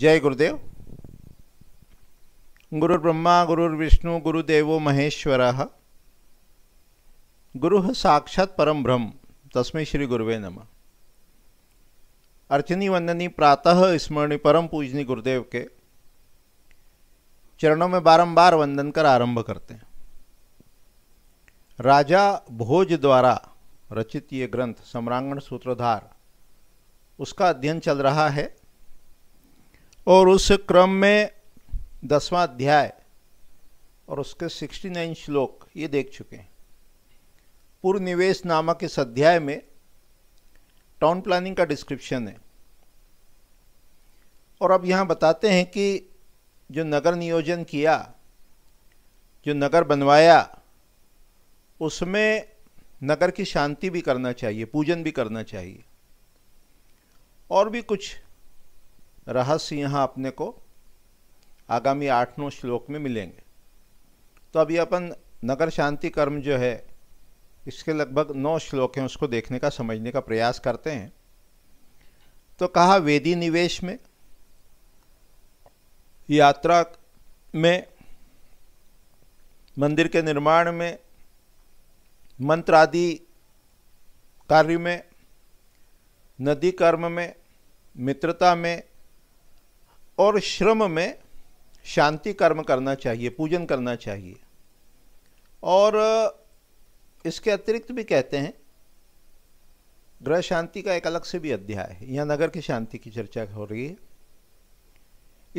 जय गुरुदेव गुरुर्ब्रह्मा गुरुर्विष्णु गुरुदेव महेश्वर गुरु साक्षात परम ब्रह्म तस्में श्री गुरुवे नम अर्चनी वंदनी प्रातः स्मरणी परम पूजनी गुरुदेव के चरणों में बारंबार वंदन कर आरंभ करते हैं राजा भोज द्वारा रचित ये ग्रंथ सम्रांगण सूत्रधार उसका अध्ययन चल रहा है और उस क्रम में दसवां अध्याय और उसके 69 श्लोक ये देख चुके हैं पूर्व निवेश नामक इस अध्याय में टाउन प्लानिंग का डिस्क्रिप्शन है और अब यहाँ बताते हैं कि जो नगर नियोजन किया जो नगर बनवाया उसमें नगर की शांति भी करना चाहिए पूजन भी करना चाहिए और भी कुछ रहस्य यहाँ अपने को आगामी आठ नौ श्लोक में मिलेंगे तो अभी अपन नगर शांति कर्म जो है इसके लगभग नौ श्लोक हैं उसको देखने का समझने का प्रयास करते हैं तो कहा वेदी निवेश में यात्रा में मंदिर के निर्माण में मंत्र आदि कार्य में नदी कर्म में मित्रता में और श्रम में शांति कर्म करना चाहिए पूजन करना चाहिए और इसके अतिरिक्त भी कहते हैं ग्रह शांति का एक अलग से भी अध्याय है यहाँ नगर की शांति की चर्चा हो रही है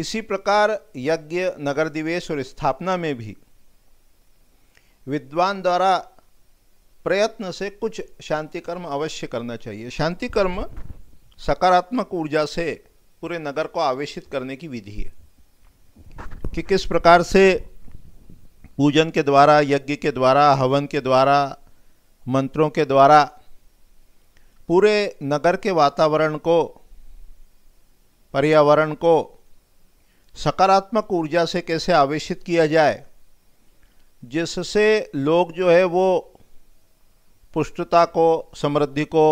इसी प्रकार यज्ञ नगर दिवेश और स्थापना में भी विद्वान द्वारा प्रयत्न से कुछ शांति कर्म अवश्य करना चाहिए शांति कर्म सकारात्मक ऊर्जा से पूरे नगर को आवेशित करने की विधि है कि किस प्रकार से पूजन के द्वारा यज्ञ के द्वारा हवन के द्वारा मंत्रों के द्वारा पूरे नगर के वातावरण को पर्यावरण को सकारात्मक ऊर्जा से कैसे आवेशित किया जाए जिससे लोग जो है वो पुष्टता को समृद्धि को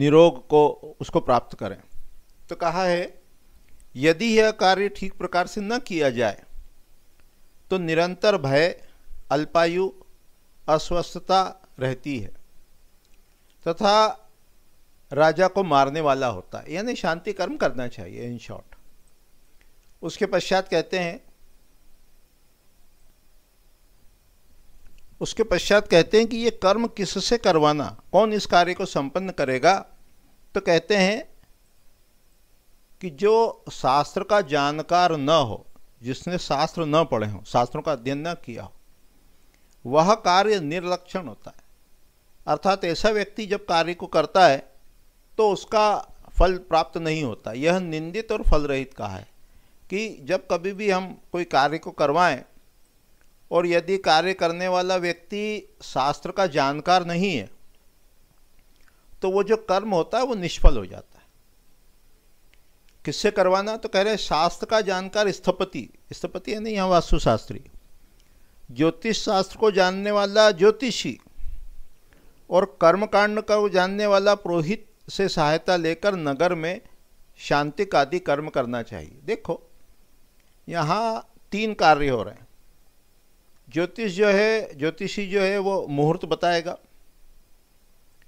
निरोग को उसको प्राप्त करें तो कहा है यदि यह कार्य ठीक प्रकार से न किया जाए तो निरंतर भय अल्पायु अस्वस्थता रहती है तथा राजा को मारने वाला होता है यानी शांति कर्म करना चाहिए इन शॉर्ट उसके पश्चात कहते हैं उसके पश्चात कहते हैं कि ये कर्म किससे करवाना कौन इस कार्य को संपन्न करेगा तो कहते हैं कि जो शास्त्र का जानकार न हो जिसने शास्त्र न पढ़े हो शास्त्रों का अध्ययन न किया हो वह कार्य निर्लक्षण होता है अर्थात ऐसा व्यक्ति जब कार्य को करता है तो उसका फल प्राप्त नहीं होता यह निंदित और फल रहित कहा है कि जब कभी भी हम कोई कार्य को करवाएं और यदि कार्य करने वाला व्यक्ति शास्त्र का जानकार नहीं है तो वो जो कर्म होता है वो निष्फल हो जाता है किससे करवाना तो कह रहे शास्त्र का जानकार स्थपति स्थपति है नहीं यहाँ वास्तुशास्त्री ज्योतिष शास्त्र को जानने वाला ज्योतिषी और कर्मकांड का जानने वाला पुरोहित से सहायता लेकर नगर में शांति का आदि कर्म करना चाहिए देखो यहाँ तीन कार्य हो रहे हैं ज्योतिष जो है ज्योतिषी जो है वो मुहूर्त बताएगा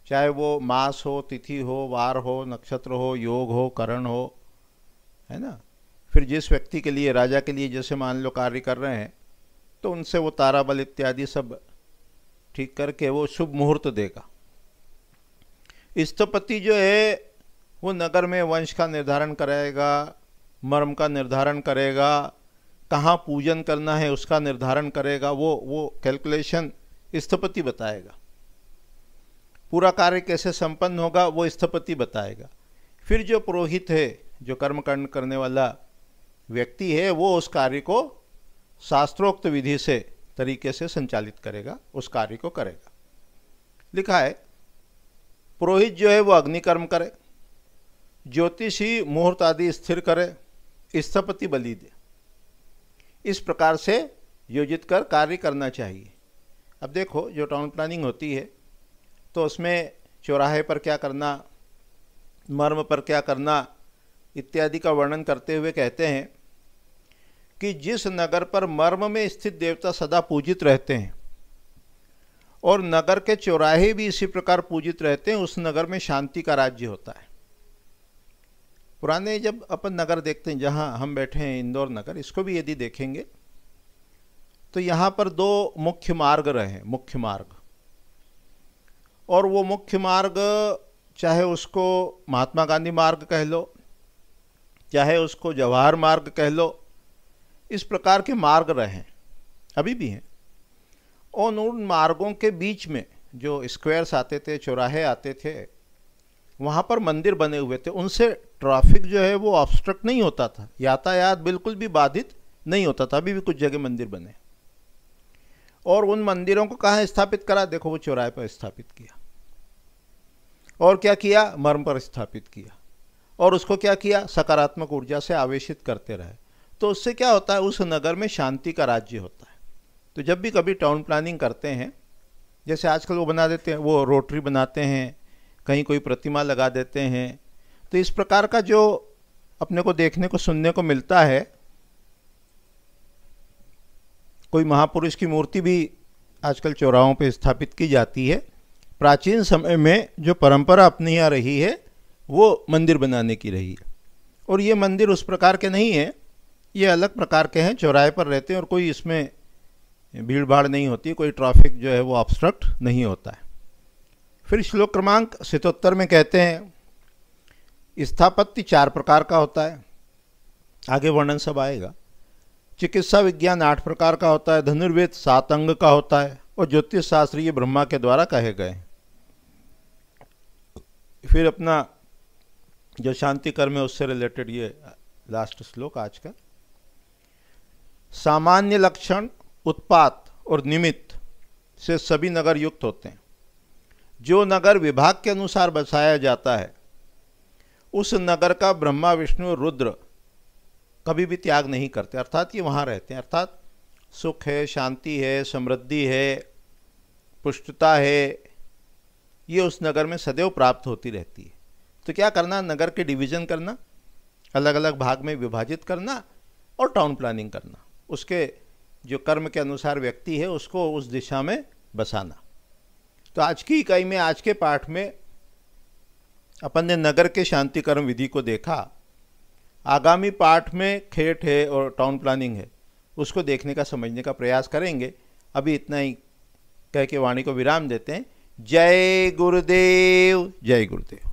चाहे वो मास हो तिथि हो वार हो नक्षत्र हो योग हो करण हो है ना फिर जिस व्यक्ति के लिए राजा के लिए जैसे मान लो कार्य कर रहे हैं तो उनसे वो तारा बल इत्यादि सब ठीक करके वो शुभ मुहूर्त देगा स्थपति जो है वो नगर में वंश का निर्धारण करेगा मर्म का निर्धारण करेगा कहाँ पूजन करना है उसका निर्धारण करेगा वो वो कैलकुलेशन स्थपति बताएगा पूरा कार्य कैसे संपन्न होगा वो स्थपति बताएगा फिर जो पुरोहित है जो कर्म कर्ण करने वाला व्यक्ति है वो उस कार्य को शास्त्रोक्त विधि से तरीके से संचालित करेगा उस कार्य को करेगा लिखा है पुरोहित जो है वो अग्निकर्म करे ज्योतिषी मुहूर्त आदि स्थिर करे स्थपति बलि दे इस प्रकार से योजित कर कार्य करना चाहिए अब देखो जो टाउन प्लानिंग होती है तो उसमें चौराहे पर क्या करना मर्म पर क्या करना इत्यादि का वर्णन करते हुए कहते हैं कि जिस नगर पर मर्म में स्थित देवता सदा पूजित रहते हैं और नगर के चौराहे भी इसी प्रकार पूजित रहते हैं उस नगर में शांति का राज्य होता है पुराने जब अपन नगर देखते हैं जहाँ हम बैठे हैं इंदौर नगर इसको भी यदि देखेंगे तो यहाँ पर दो मुख्य मार्ग रहे मुख्य मार्ग और वो मुख्य मार्ग चाहे उसको महात्मा गांधी मार्ग कह लो चाहे उसको जवाहर मार्ग कह लो इस प्रकार के मार्ग रहे अभी भी हैं और उन मार्गों के बीच में जो स्क्वेयर्स आते थे चौराहे आते थे वहाँ पर मंदिर बने हुए थे उनसे ट्रैफिक जो है वो ऑब्स्ट्रक्ट नहीं होता था यातायात बिल्कुल भी बाधित नहीं होता था अभी भी कुछ जगह मंदिर बने और उन मंदिरों को कहाँ स्थापित करा देखो वो चौराहे पर स्थापित किया और क्या किया मर्म पर स्थापित किया और उसको क्या किया सकारात्मक ऊर्जा से आवेशित करते रहे तो उससे क्या होता है उस नगर में शांति का राज्य होता है तो जब भी कभी टाउन प्लानिंग करते हैं जैसे आजकल वो बना देते हैं वो रोटरी बनाते हैं कहीं कोई प्रतिमा लगा देते हैं तो इस प्रकार का जो अपने को देखने को सुनने को मिलता है कोई महापुरुष की मूर्ति भी आजकल चौराहों पर स्थापित की जाती है प्राचीन समय में जो परंपरा अपनी आ रही है वो मंदिर बनाने की रही है और ये मंदिर उस प्रकार के नहीं हैं ये अलग प्रकार के हैं चौराहे पर रहते हैं और कोई इसमें भीड़ भाड़ नहीं होती कोई ट्रैफिक जो है वो ऑब्स्ट्रक्ट नहीं होता है फिर श्लोक क्रमांक सितोत्तर में कहते हैं स्थापत्य चार प्रकार का होता है आगे वर्णन सब आएगा चिकित्सा विज्ञान आठ प्रकार का होता है धनुर्वेद सात अंग का होता है और ज्योतिष शास्त्र ये ब्रह्मा के द्वारा कहे गए फिर अपना जो शांति कर्म है उससे रिलेटेड ये लास्ट श्लोक आज का सामान्य लक्षण उत्पात और निमित्त से सभी नगर युक्त होते हैं जो नगर विभाग के अनुसार बसाया जाता है उस नगर का ब्रह्मा विष्णु रुद्र कभी भी त्याग नहीं करते अर्थात ये वहाँ रहते हैं अर्थात सुख है शांति है समृद्धि है पुष्टता है ये उस नगर में सदैव प्राप्त होती रहती है तो क्या करना नगर के डिवीज़न करना अलग अलग भाग में विभाजित करना और टाउन प्लानिंग करना उसके जो कर्म के अनुसार व्यक्ति है उसको उस दिशा में बसाना तो आज की इकाई में आज के पाठ में अपन ने नगर के शांतिकर्म विधि को देखा आगामी पाठ में खेट है और टाउन प्लानिंग है उसको देखने का समझने का प्रयास करेंगे अभी इतना ही कह के वाणी को विराम देते हैं जय गुरुदेव जय गुरुदेव